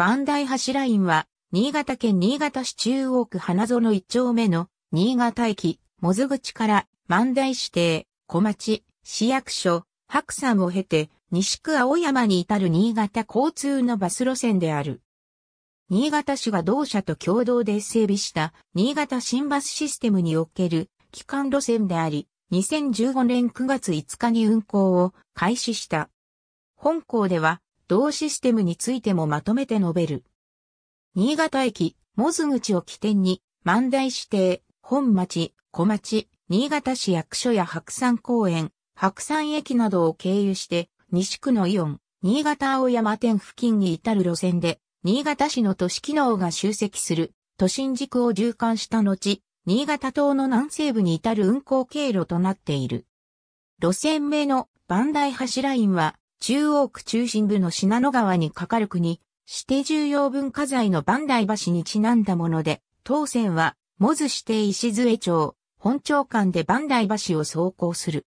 万代橋ラインは、新潟県新潟市中央区花園一丁目の新潟駅、もず口から万代市邸、小町、市役所、白山を経て、西区青山に至る新潟交通のバス路線である。新潟市が同社と共同で整備した新潟新バスシステムにおける基幹路線であり、2015年9月5日に運行を開始した。本校では同システムについてもまとめて述べる。新潟駅、モズ口を起点に、万代指定、本町、小町、新潟市役所や白山公園、白山駅などを経由して、西区のイオン、新潟青山店付近に至る路線で、新潟市の都市機能が集積する、都心地区を循環した後、新潟島の南西部に至る運行経路となっている。路線名の万代橋ラインは、中央区中心部の品野川に架かる国、指定重要文化財の万代橋にちなんだもので、当線は、モズ指定石杖町、本町間で万代橋を走行する。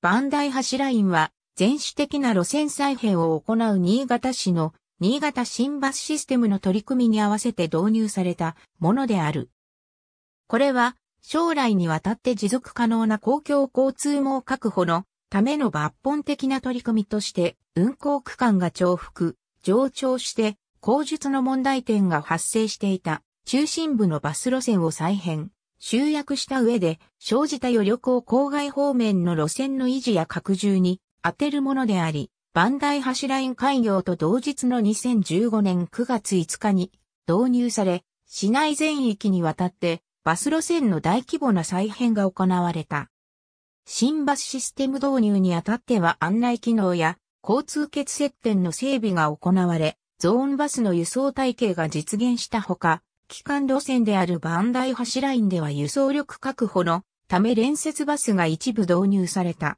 万代橋ラインは、全種的な路線再編を行う新潟市の新潟新バスシステムの取り組みに合わせて導入されたものである。これは将来にわたって持続可能な公共交通網確保のための抜本的な取り組みとして、運行区間が重複、上長して、工述の問題点が発生していた、中心部のバス路線を再編、集約した上で、生じた余力を郊外方面の路線の維持や拡充に当てるものであり、バンイハ橋ライン開業と同日の2015年9月5日に導入され、市内全域にわたってバス路線の大規模な再編が行われた。新バスシステム導入にあたっては案内機能や交通欠節点の整備が行われ、ゾーンバスの輸送体系が実現したほか、機関路線であるバンダイ橋ラインでは輸送力確保のため連接バスが一部導入された。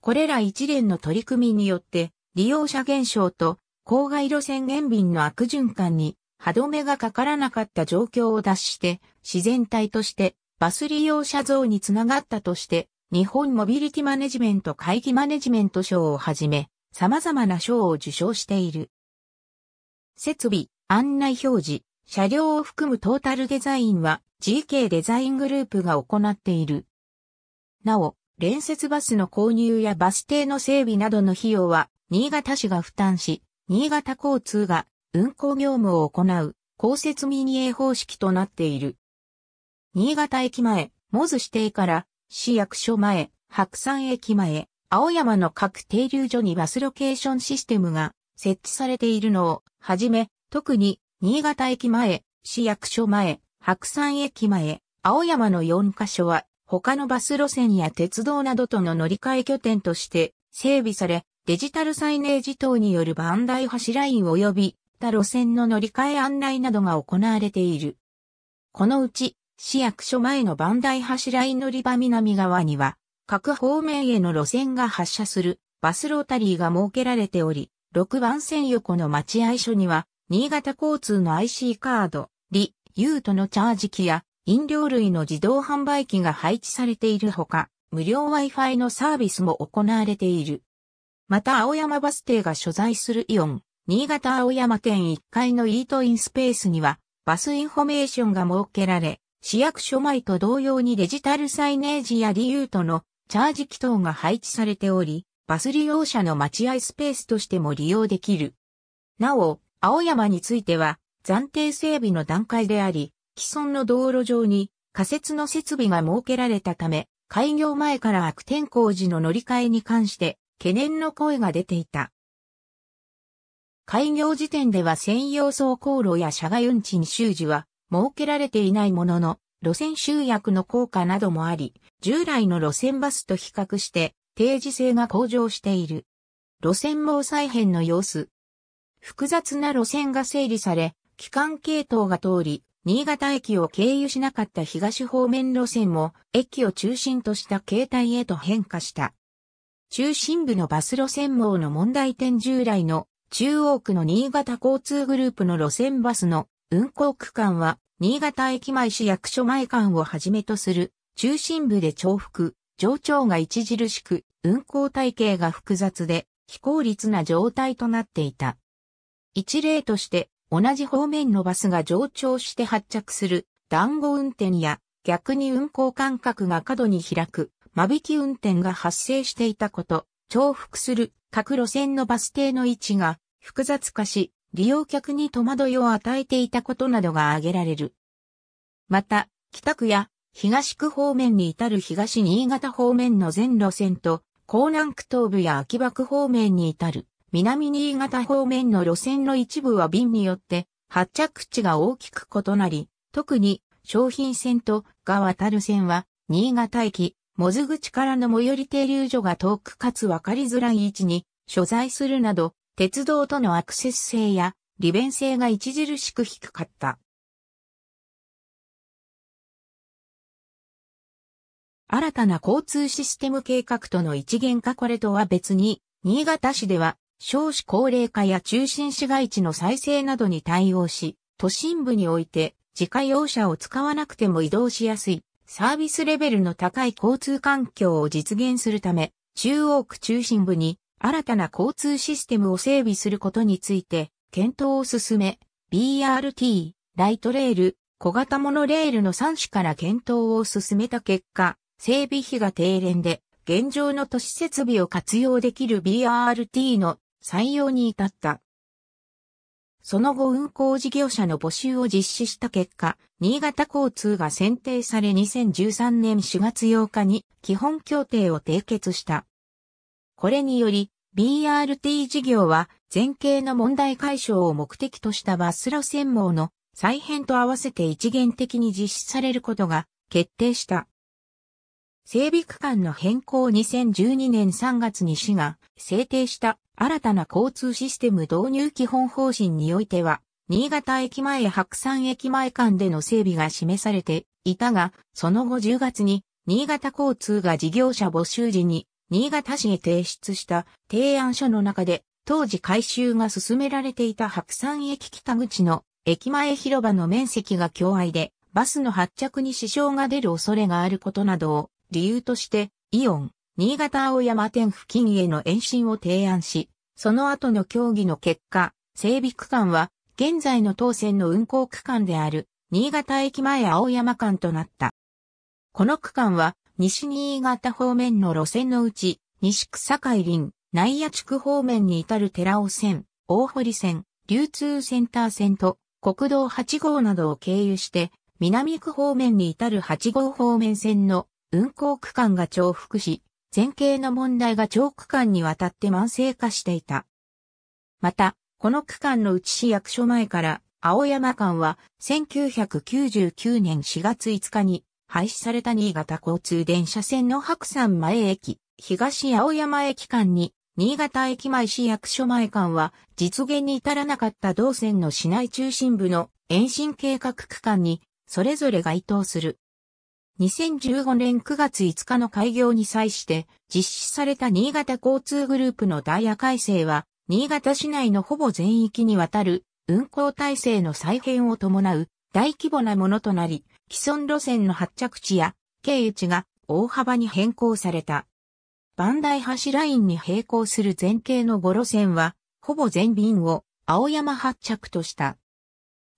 これら一連の取り組みによって、利用者減少と郊外路線減便の悪循環に歯止めがかからなかった状況を脱して、自然体としてバス利用者増につながったとして、日本モビリティマネジメント会議マネジメント賞をはじめ、様々な賞を受賞している。設備、案内表示、車両を含むトータルデザインは GK デザイングループが行っている。なお、連接バスの購入やバス停の整備などの費用は、新潟市が負担し、新潟交通が運行業務を行う、公設民営方式となっている。新潟駅前、モズ指定から市役所前、白山駅前、青山の各停留所にバスロケーションシステムが設置されているのをはじめ、特に新潟駅前、市役所前、白山駅前、青山の4カ所は他のバス路線や鉄道などとの乗り換え拠点として整備され、デジタルサイネージ等によるダイ橋ライン及び他路線の乗り換え案内などが行われている。このうち市役所前の万代橋ライン乗り場南側には、各方面への路線が発車するバスロータリーが設けられており、6番線横の待合所には、新潟交通の IC カード、リ、ユートのチャージ機や飲料類の自動販売機が配置されているほか、無料 Wi-Fi のサービスも行われている。また青山バス停が所在するイオン、新潟青山県1階のイートインスペースには、バスインフォメーションが設けられ、市役所前と同様にデジタルサイネージやリユートのチャージ機等が配置されており、バス利用者の待合スペースとしても利用できる。なお、青山については暫定整備の段階であり、既存の道路上に仮設の設備が設けられたため、開業前から悪天候時の乗り換えに関して懸念の声が出ていた。開業時点では専用走行路や車外運賃収受は設けられていないものの、路線集約の効果などもあり、従来の路線バスと比較して定時性が向上している。路線網再編の様子。複雑な路線が整理され、機関系統が通り、新潟駅を経由しなかった東方面路線も、駅を中心とした形態へと変化した。中心部のバス路線網の問題点従来の中央区の新潟交通グループの路線バスの運行区間は、新潟駅前市役所前間をはじめとする、中心部で重複、上長が著しく、運行体系が複雑で、非効率な状態となっていた。一例として、同じ方面のバスが上長して発着する、団子運転や、逆に運行間隔が過度に開く、間引き運転が発生していたこと、重複する各路線のバス停の位置が複雑化し、利用客に戸惑いを与えていたことなどが挙げられる。また、北区や東区方面に至る東新潟方面の全路線と、江南区東部や秋葉区方面に至る南新潟方面の路線の一部は便によって発着地が大きく異なり、特に商品線とが渡る線は新潟駅、もず口からの最寄り停留所が遠くかつ分かりづらい位置に所在するなど鉄道とのアクセス性や利便性が著しく低かった。新たな交通システム計画との一元化これとは別に、新潟市では少子高齢化や中心市街地の再生などに対応し、都心部において自家用車を使わなくても移動しやすいサービスレベルの高い交通環境を実現するため、中央区中心部に新たな交通システムを整備することについて、検討を進め、BRT、ライトレール、小型モノレールの3種から検討を進めた結果、整備費が低廉で、現状の都市設備を活用できる BRT の採用に至った。その後運行事業者の募集を実施した結果、新潟交通が選定され2013年4月8日に基本協定を締結した。これにより、BRT 事業は前景の問題解消を目的としたバス路線網の再編と合わせて一元的に実施されることが決定した。整備区間の変更2012年3月に市が制定した新たな交通システム導入基本方針においては、新潟駅前白山駅前間での整備が示されていたが、その後10月に新潟交通が事業者募集時に新潟市へ提出した提案書の中で、当時改修が進められていた白山駅北口の駅前広場の面積が狭隘で、バスの発着に支障が出る恐れがあることなどを理由として、イオン、新潟青山店付近への延伸を提案し、その後の協議の結果、整備区間は現在の当線の運行区間である新潟駅前青山間となった。この区間は西新潟方面の路線のうち、西草海林、内野地区方面に至る寺尾線、大堀線、流通センター線と国道8号などを経由して、南区方面に至る8号方面線の運行区間が重複し、前景の問題が長区間にわたって慢性化していた。また、この区間の内市役所前から青山間は1999年4月5日に廃止された新潟交通電車線の白山前駅、東青山駅間に、新潟駅前市役所前間は、実現に至らなかった同線の市内中心部の延伸計画区間に、それぞれ該当する。2015年9月5日の開業に際して実施された新潟交通グループのダイヤ改正は、新潟市内のほぼ全域にわたる運行体制の再編を伴う大規模なものとなり、既存路線の発着地や経地が大幅に変更された。ダイ橋ラインに並行する前景の5路線は、ほぼ全便を青山発着とした。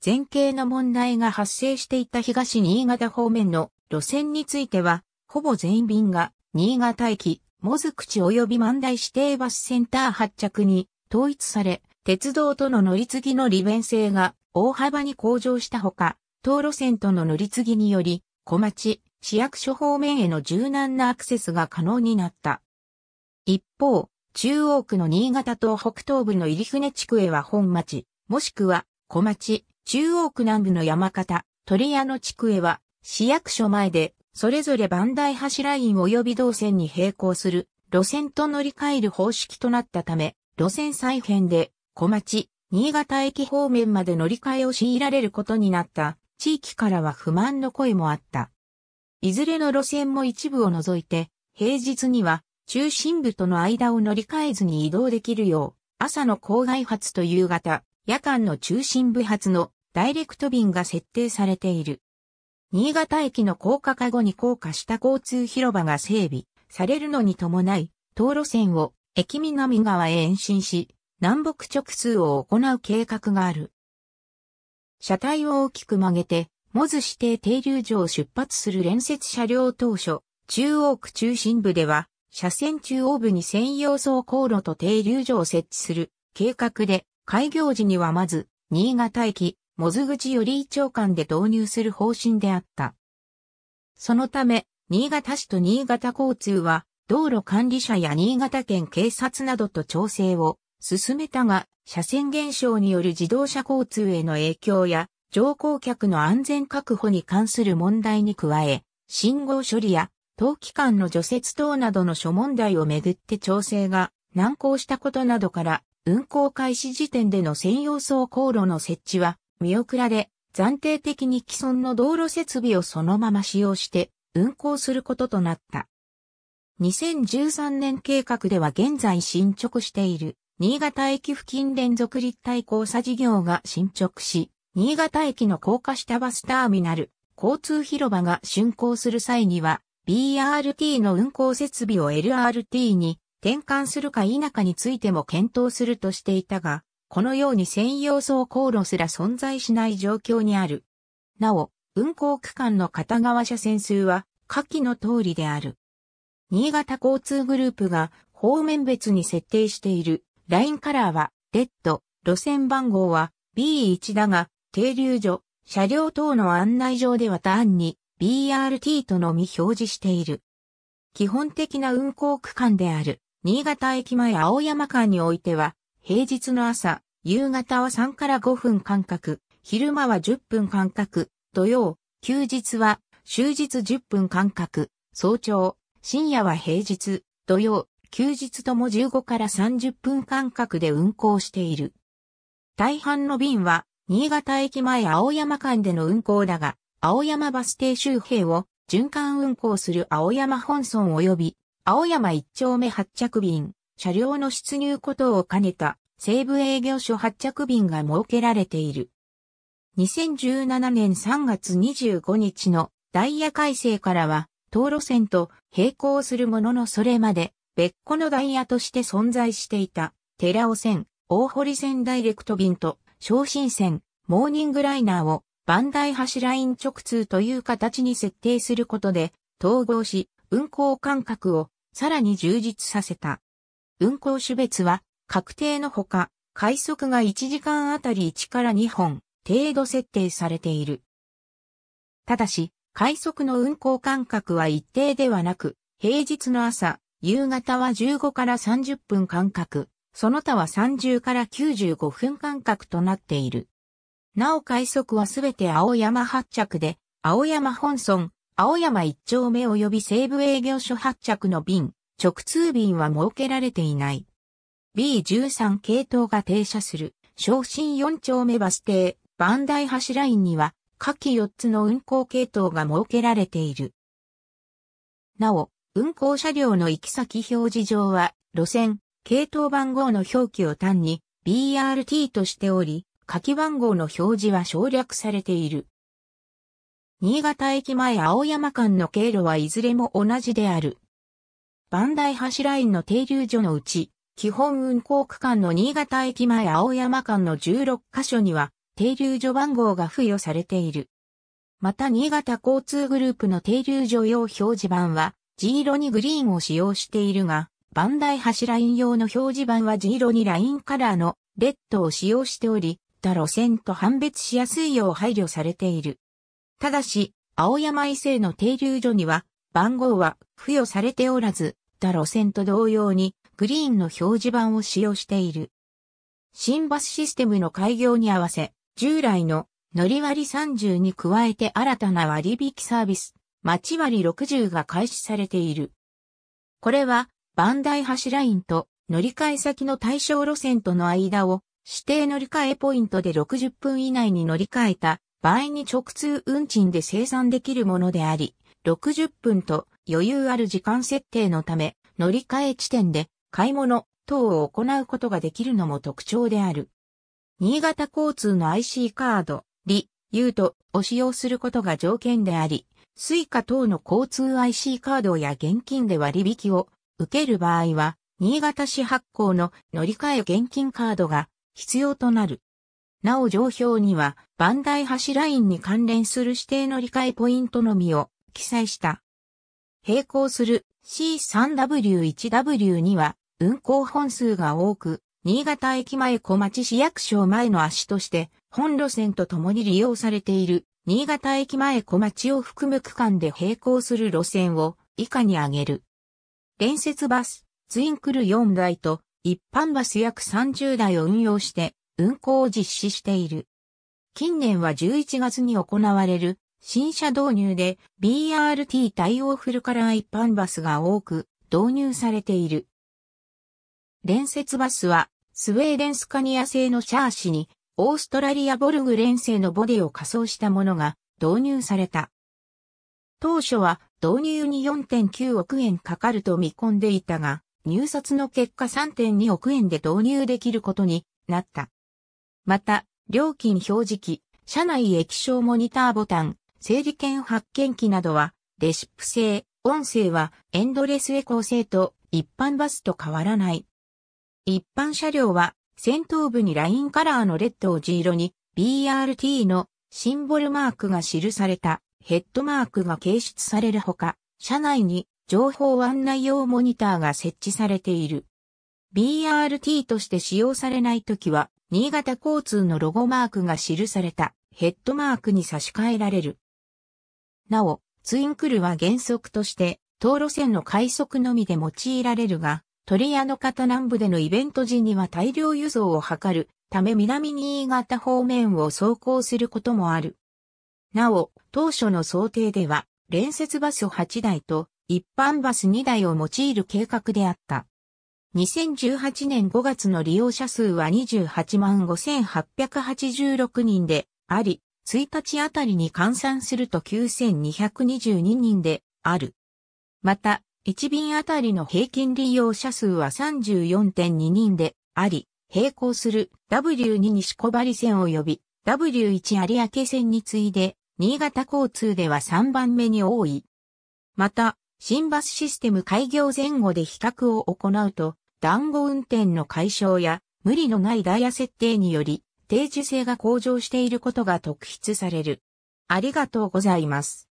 前景の問題が発生していた東新潟方面の路線については、ほぼ全便が新潟駅、もず口及び万代指定バスセンター発着に統一され、鉄道との乗り継ぎの利便性が大幅に向上したほか、東路線との乗り継ぎにより、小町、市役所方面への柔軟なアクセスが可能になった。一方、中央区の新潟と北東部の入船地区へは本町、もしくは小町、中央区南部の山形、鳥屋の地区へは市役所前で、それぞれ万代橋ライン及び動線に並行する路線と乗り換える方式となったため、路線再編で小町、新潟駅方面まで乗り換えを強いられることになった地域からは不満の声もあった。いずれの路線も一部を除いて、平日には中心部との間を乗り換えずに移動できるよう、朝の郊外発と夕方、夜間の中心部発のダイレクト便が設定されている。新潟駅の高架化後に降下した交通広場が整備されるのに伴い、道路線を駅南側へ延伸し、南北直通を行う計画がある。車体を大きく曲げて、モズ指定停留所を出発する連接車両当初、中央区中心部では、車線中央部に専用走行路と停留所を設置する計画で、開業時にはまず、新潟駅、モズ口より一長間で導入する方針であった。そのため、新潟市と新潟交通は、道路管理者や新潟県警察などと調整を進めたが、車線減少による自動車交通への影響や、乗降客の安全確保に関する問題に加え、信号処理や、冬期間の除雪等などの諸問題をめぐって調整が難航したことなどから、運行開始時点での専用走行路の設置は見送られ、暫定的に既存の道路設備をそのまま使用して運行することとなった。2013年計画では現在進捗している新潟駅付近連続立体交差事業が進捗し、新潟駅の高架下バスターミナル、交通広場が竣工する際には、BRT の運行設備を LRT に転換するか否かについても検討するとしていたが、このように専用走行路すら存在しない状況にある。なお、運行区間の片側車線数は下記の通りである。新潟交通グループが方面別に設定しているラインカラーは、レッド、路線番号は B1 だが、停留所、車両等の案内上では単に BRT とのみ表示している。基本的な運行区間である、新潟駅前青山間においては、平日の朝、夕方は3から5分間隔、昼間は10分間隔、土曜、休日は終日10分間隔、早朝、深夜は平日、土曜、休日とも15から30分間隔で運行している。大半の便は、新潟駅前青山間での運行だが、青山バス停周辺を循環運行する青山本村及び、青山一丁目発着便、車両の出入ことを兼ねた西部営業所発着便が設けられている。2017年3月25日のダイヤ改正からは、道路線と並行するもののそれまで別個のダイヤとして存在していた、寺尾線、大堀線ダイレクト便と、昇進線、モーニングライナーを、万代橋ライン直通という形に設定することで、統合し、運行間隔をさらに充実させた。運行種別は、確定のほか、快速が1時間あたり1から2本程度設定されている。ただし、快速の運行間隔は一定ではなく、平日の朝、夕方は15から30分間隔、その他は30から95分間隔となっている。なお快速はすべて青山発着で、青山本村、青山一丁目及び西部営業所発着の便、直通便は設けられていない。B13 系統が停車する、昇進4丁目バス停、万代橋ラインには、下記4つの運行系統が設けられている。なお、運行車両の行き先表示上は、路線、系統番号の表記を単に BRT としており、書き番号の表示は省略されている。新潟駅前青山間の経路はいずれも同じである。番台橋ラインの停留所のうち、基本運行区間の新潟駅前青山間の16カ所には、停留所番号が付与されている。また新潟交通グループの停留所用表示板は、G 色にグリーンを使用しているが、バンダイ橋ライン用の表示板は G 色にラインカラーのレッドを使用しており、他路線と判別しやすいよう配慮されている。ただし、青山伊勢の停留所には番号は付与されておらず、他路線と同様にグリーンの表示板を使用している。新バスシステムの開業に合わせ、従来の乗り割り30に加えて新たな割引サービス、町割60が開始されている。これは、バンダイ橋ラインと乗り換え先の対象路線との間を指定乗り換えポイントで60分以内に乗り換えた場合に直通運賃で生産できるものであり、60分と余裕ある時間設定のため、乗り換え地点で買い物等を行うことができるのも特徴である。新潟交通の IC カード、リ、ユートを使用することが条件であり、スイカ等の交通 IC カードや現金で割引を受ける場合は、新潟市発行の乗り換え現金カードが必要となる。なお上表には、バンダイ橋ラインに関連する指定乗り換えポイントのみを記載した。並行する C3W1W には、運行本数が多く、新潟駅前小町市役所前の足として、本路線とともに利用されている新潟駅前小町を含む区間で並行する路線を以下に挙げる。連接バス、ツインクル4台と一般バス約30台を運用して運行を実施している。近年は11月に行われる新車導入で BRT 対応フルカラー一般バスが多く導入されている。連接バスはスウェーデンスカニア製のシャーシにオーストラリアボルグ連製のボディを仮装したものが導入された。当初は導入に4.9億円かかると見込んでいたが、入札の結果3.2億円で導入できることになった。また、料金表示器、車内液晶モニターボタン、整理券発見機などは、レシップ製、音声はエンドレスエコー製と一般バスと変わらない。一般車両は先頭部にラインカラーのレッドを地色に BRT のシンボルマークが記されたヘッドマークが掲出されるほか、車内に情報案内用モニターが設置されている。BRT として使用されないときは、新潟交通のロゴマークが記されたヘッドマークに差し替えられる。なお、ツインクルは原則として、道路線の快速のみで用いられるが、鳥屋の方南部でのイベント時には大量輸送を図るため南新潟方面を走行することもある。なお、当初の想定では、連接バス8台と一般バス2台を用いる計画であった。2018年5月の利用者数は28万5886人であり、1日あたりに換算すると9222人である。また、1便あたりの平均利用者数は34.2人であり、並行する W2 西小針線及び W1 有明線に次いで、新潟交通では3番目に多い。また、新バスシステム開業前後で比較を行うと、団子運転の解消や無理のないダイヤ設定により、定時性が向上していることが特筆される。ありがとうございます。